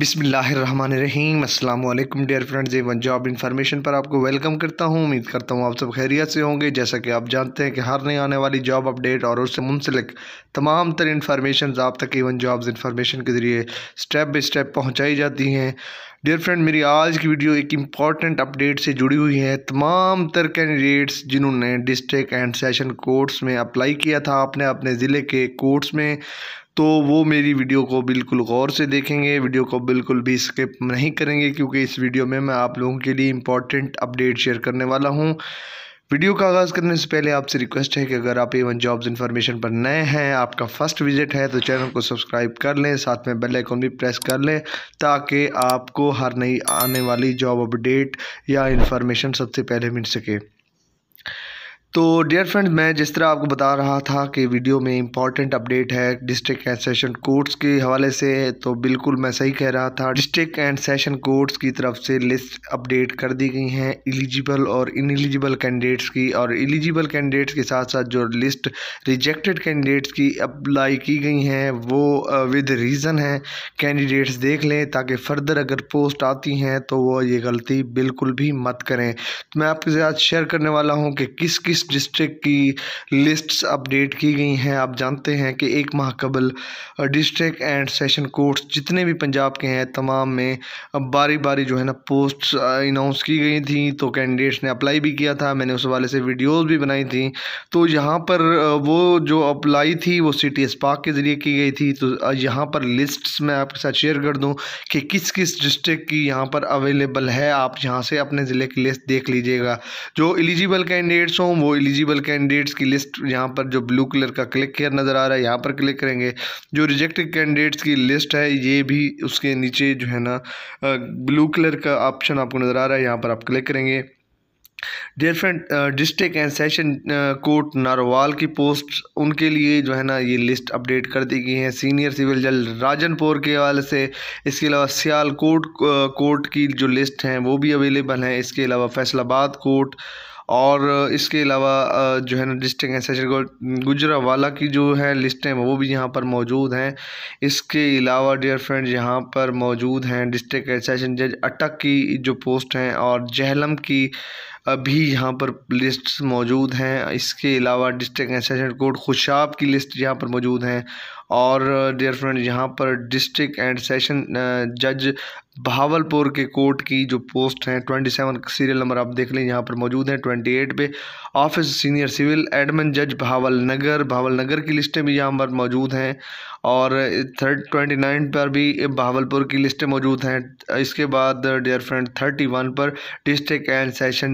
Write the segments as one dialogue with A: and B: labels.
A: बिसमीम अल्लाम dear friends Avon job information पर आपको वेलकम करता हूँ उम्मीद करता हूँ आप सब खैरियत से होंगे जैसा कि आप जानते हैं कि हर नई आने वाली जॉब अपडेट और उससे मुंसलिक तमाम तर इन्फॉर्मेशन आप तक एवन जॉब्स इन्फॉर्मेशन के ज़रिए स्टेप बाई स्टेप पहुँचाई जाती हैं डियर फ्रेंड मेरी आज की वीडियो एक इम्पॉर्टेंट अपडेट से जुड़ी हुई है तमाम तर कैंडिडेट्स जिन्होंने डिस्ट्रिक्ट एंड सेशन कोर्ट्स में अप्लाई किया था अपने अपने ज़िले के कोर्ट्स में तो वो मेरी वीडियो को बिल्कुल गौर से देखेंगे वीडियो को बिल्कुल भी स्किप नहीं करेंगे क्योंकि इस वीडियो में मैं आप लोगों के लिए इंपॉर्टेंट अपडेट शेयर करने वाला हूँ वीडियो का आगाज़ करने से पहले आपसे रिक्वेस्ट है कि अगर आप एवन जॉब्स इन्फॉर्मेशन पर नए हैं आपका फर्स्ट विजिट है तो चैनल को सब्सक्राइब कर लें साथ में बेल आइकॉन भी प्रेस कर लें ताकि आपको हर नई आने वाली जॉब अपडेट या इन्फॉर्मेशन सबसे पहले मिल सके तो डियर फ्रेंड्स मैं जिस तरह आपको बता रहा था कि वीडियो में इंपॉर्टेंट अपडेट है डिस्ट्रिक्ट एंड सेशन कोर्ट्स के हवाले से तो बिल्कुल मैं सही कह रहा था डिस्ट्रिक्ट एंड सेशन कोर्ट्स की तरफ से लिस्ट अपडेट कर दी गई हैं एलिजिबल और इन एलिजिबल कैंडिडेट्स की और एलिजिबल कैंडिडेट्स के साथ साथ जो लिस्ट रिजेक्टेड कैंडिडेट्स की अप्लाई की गई हैं वो विद रीज़न है कैंडिडेट्स देख लें ताकि फ़र्दर अगर पोस्ट आती हैं तो वो ये गलती बिल्कुल भी मत करें तो मैं आपके साथ शेयर करने वाला हूँ कि किस किस डिस्ट्रिक्ट की लिस्ट्स अपडेट की गई हैं आप जानते हैं कि एक माह कबल डिस्ट्रिक्ट एंड सेशन कोर्ट्स जितने भी पंजाब के हैं तमाम में बारी बारी जो है ना पोस्ट अनाउंस की गई थी तो कैंडिडेट्स ने अप्लाई भी किया था मैंने उस हवाले से वीडियोस भी बनाई थी तो यहाँ पर वो जो अप्लाई थी वो सिटी पार्क के ज़रिए की गई थी तो यहाँ पर लिस्ट मैं आपके साथ शेयर कर दूँ कि किस किस डिस्ट्रिक्ट की यहाँ पर अवेलेबल है आप यहाँ से अपने ज़िले की लिस्ट देख लीजिएगा जो एलिजिबल कैंडिडेट्स हों वो एलिजिबल कैंडिडेट्स की लिस्ट यहाँ पर जो ब्लू कलर का क्लिक किया नज़र आ रहा है यहाँ पर क्लिक करेंगे जो रिजेक्टेड कैंडिडेट्स की लिस्ट है ये भी उसके नीचे जो है ना ब्लू कलर का ऑप्शन आपको नज़र आ रहा है यहाँ पर आप क्लिक करेंगे different friend district and session court Narowal की पोस्ट उनके लिए जो है ना ये लिस्ट अपडेट कर दी गई है सीनियर सिविल जज राजनपुर के हवाले से इसके अलावा सियालकोट कोर्ट की जो लिस्ट हैं वो भी अवेलेबल हैं इसके अलावा फैसलाबाद कोर्ट और इसके अलावा जो है ना डिस्ट्रिक्ट एसेसर गुजरावाला की जो है लिस्टें वो भी यहाँ पर मौजूद हैं इसके अलावा डियर फ्रेंड यहाँ पर मौजूद हैं डिस्ट्रिक्ट सेशन जज अटक की जो पोस्ट हैं और जहलम की अभी यहाँ पर लिस्ट मौजूद हैं इसके अलावा डिस्ट्रिक्ट एसेसमेंट कोर्ट खुशाब की लिस्ट यहाँ पर मौजूद हैं और डियर फ्रेंड यहाँ पर डिस्ट्रिक्ट एंड सेशन जज भावलपुर के कोर्ट की जो पोस्ट हैं ट्वेंटी सेवन सीरियल नंबर आप देख लें यहाँ पर मौजूद हैं ट्वेंटी एट पे ऑफिस सीनियर सिविल एडमिन जज भावल नगर भावल नगर की लिस्टें भी यहाँ पर मौजूद हैं और थर्ड ट्वेंटी नाइन पर भी बहावलपुर की लिस्टें मौजूद हैं इसके बाद डियर फ्रेंड थर्टी वन पर डिस्ट्रिक्ट एंड सेशन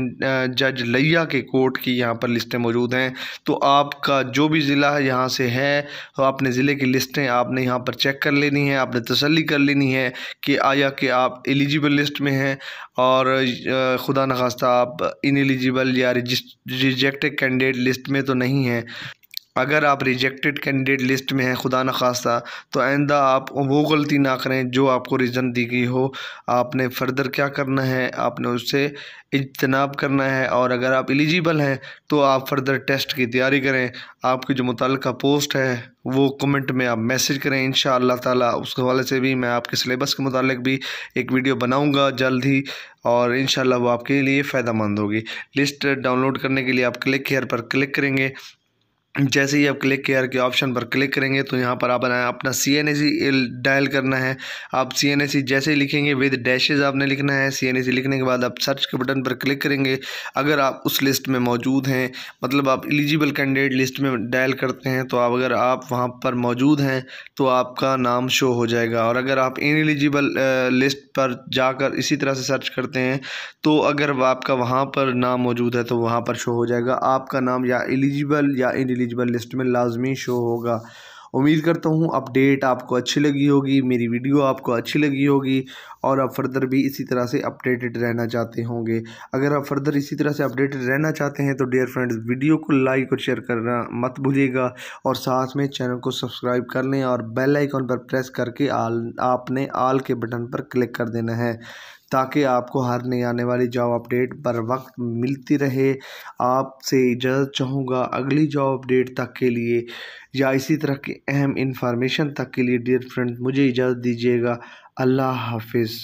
A: जज लिया के कोर्ट की यहाँ पर लिस्टें मौजूद हैं तो आपका जो भी ज़िला है यहाँ से है तो आपने ज़िले की लिस्टें आपने यहाँ पर चेक कर लेनी है आपने तसली कर लेनी है कि आया कि आप एलिजिबल लिस्ट में हैं और ख़ुदा नखास्ता आप इन एलिजिबल या रिजेक्टेड कैंडिडेट लिस्ट में तो नहीं हैं अगर आप रिजेक्टेड कैंडिडेट लिस्ट में हैं खुदा न खास्ता तो आइंदा आप वो गलती ना करें जो आपको रीज़न दी गई हो आपने फर्दर क्या करना है आपने उससे इजतनाब करना है और अगर आप एलिजिबल हैं तो आप फर्दर टेस्ट की तैयारी करें आपकी जो मुतल पोस्ट है वो कमेंट में आप मैसेज करें इन ताला उस हवाले से भी मैं आपके सिलेबस के मुतालिक भी एक वीडियो बनाऊंगा जल्द ही और इन वो आपके लिए फ़ायदा मंद होगी लिस्ट डाउनलोड करने के लिए आप क्लिक हेयर पर क्लिक करेंगे जैसे ही आप क्लिक केयर के ऑप्शन पर क्लिक करेंगे तो यहाँ पर आप अपना C N A C dial करना है आप सी एन ए सी जैसे ही लिखेंगे विद डैशेज आपने लिखना है सी एन ए सी लिखने के बाद आप सर्च के बटन पर क्लिक करेंगे अगर आप उस लिस्ट में मौजूद हैं मतलब आप एलिजिबल कैंडिडेट लिस्ट में डायल करते हैं तो आप अगर आप वहाँ पर मौजूद हैं तो आपका नाम शो हो जाएगा और अगर आप इन एलिजिबल लिस्ट पर जाकर इसी तरह से सर्च करते हैं तो अगर आपका वहाँ पर नाम मौजूद है तो वहाँ पर शो हो जाएगा आपका नाम या एलिजिबल या इन एलिजिबल लिस्ट में लाजमी शो होगा उम्मीद करता हूँ अपडेट आपको अच्छी लगी होगी मेरी वीडियो आपको अच्छी लगी होगी और आप फर्दर भी इसी तरह से अपडेटेड रहना चाहते होंगे अगर आप फर्दर इसी तरह से अपडेटेड रहना चाहते हैं तो डियर फ्रेंड्स वीडियो को लाइक और शेयर करना मत भूलिएगा और साथ में चैनल को सब्सक्राइब कर लें और बेल आइकॉन पर प्रेस करके आल आपने आल के बटन पर क्लिक कर देना है ताकि आपको हर नई आने वाली जॉब अपडेट बर वक्त मिलती रहे आपसे इजाज़त चाहूँगा अगली जॉब अपडेट तक के लिए या इसी तरह की अहम इन्फॉर्मेशन तक के लिए डियर फ्रेंड मुझे इजाज़त दीजिएगा अल्लाह हाफिज़